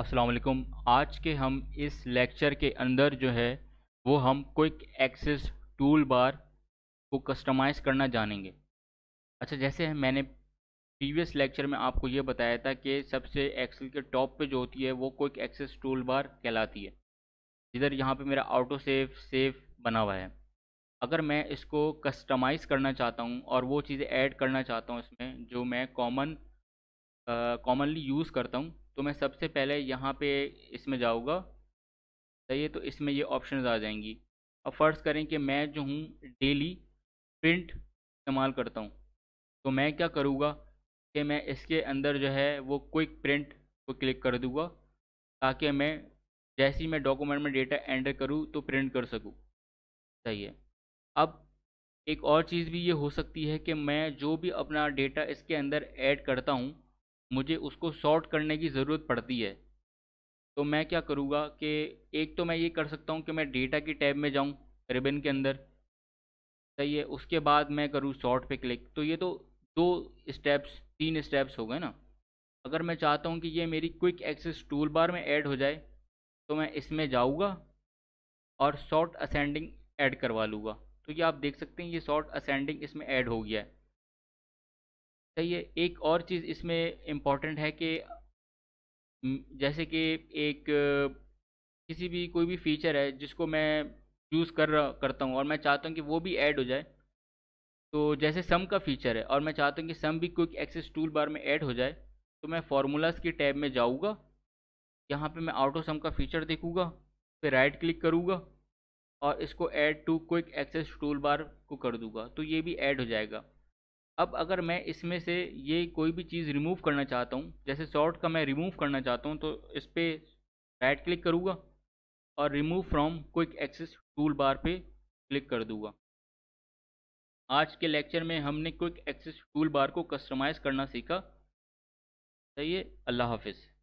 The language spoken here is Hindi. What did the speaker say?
अस्सलाम वालेकुम आज के हम इस लेक्चर के अंदर जो है वो हम क्विक एक्सेस टूल बार को कस्टमाइज़ करना जानेंगे अच्छा जैसे मैंने प्रीवियस लेक्चर में आपको ये बताया था कि सबसे एक्सेल के टॉप पे जो होती है वो क्विक एक्सेस टूल बार कहलाती है इधर यहाँ पे मेरा ऑटो सेव सेव बना हुआ है अगर मैं इसको कस्टमाइज़ करना चाहता हूँ और वो चीज़ें ऐड करना चाहता हूँ इसमें जो मैं कॉमन कॉमनली यूज़ करता हूँ तो मैं सबसे पहले यहाँ पे इसमें जाऊँगा सही है तो इसमें ये ऑप्शन आ जाएंगी अब फ़र्ज़ करें कि मैं जो हूँ डेली प्रिंट इस्तेमाल करता हूँ तो मैं क्या करूँगा कि मैं इसके अंदर जो है वो क्विक प्रिंट को क्लिक कर दूँगा ताकि मैं जैसे ही मैं डॉक्यूमेंट में डेटा एंटर करूँ तो प्रिंट कर सकूँ सही है अब एक और चीज़ भी ये हो सकती है कि मैं जो भी अपना डेटा इसके अंदर ऐड करता हूँ मुझे उसको सॉर्ट करने की ज़रूरत पड़ती है तो मैं क्या करूँगा कि एक तो मैं ये कर सकता हूँ कि मैं डेटा की टैब में जाऊँ रिबन के अंदर सही है उसके बाद मैं करूँ सॉर्ट पे क्लिक तो ये तो दो स्टेप्स तीन स्टेप्स हो गए ना अगर मैं चाहता हूँ कि ये मेरी क्विक एक्सेस टूल बार में ऐड हो जाए तो मैं इसमें जाऊँगा और सॉर्ट असेंडिंग ऐड करवा लूँगा तो ये आप देख सकते हैं ये सॉर्ट असेंडिंग इसमें ऐड हो गया है चाहिए एक और चीज़ इसमें इम्पॉर्टेंट है कि जैसे कि एक किसी भी कोई भी फीचर है जिसको मैं यूज़ कर करता हूँ और मैं चाहता हूँ कि वो भी ऐड हो जाए तो जैसे सम का फीचर है और मैं चाहता हूँ कि सम भी क्विक एक्सेस टूल बार में ऐड हो जाए तो मैं फार्मूलाज की टैब में जाऊँगा यहाँ पे मैं आउटो सम का फीचर देखूँगा फिर राइट क्लिक करूँगा और इसको add to quick access toolbar को कर दूँगा तो ये भी ऐड हो जाएगा अब अगर मैं इसमें से ये कोई भी चीज़ रिमूव करना चाहता हूँ जैसे शॉर्ट का मैं रिमूव करना चाहता हूँ तो इस पर राइट क्लिक करूँगा और remove from quick access toolbar पे क्लिक कर दूँगा आज के लेक्चर में हमने क्विक एक्सेस टूल बार को कस्टमाइज़ करना सीखा सही है अल्लाह हाफिज़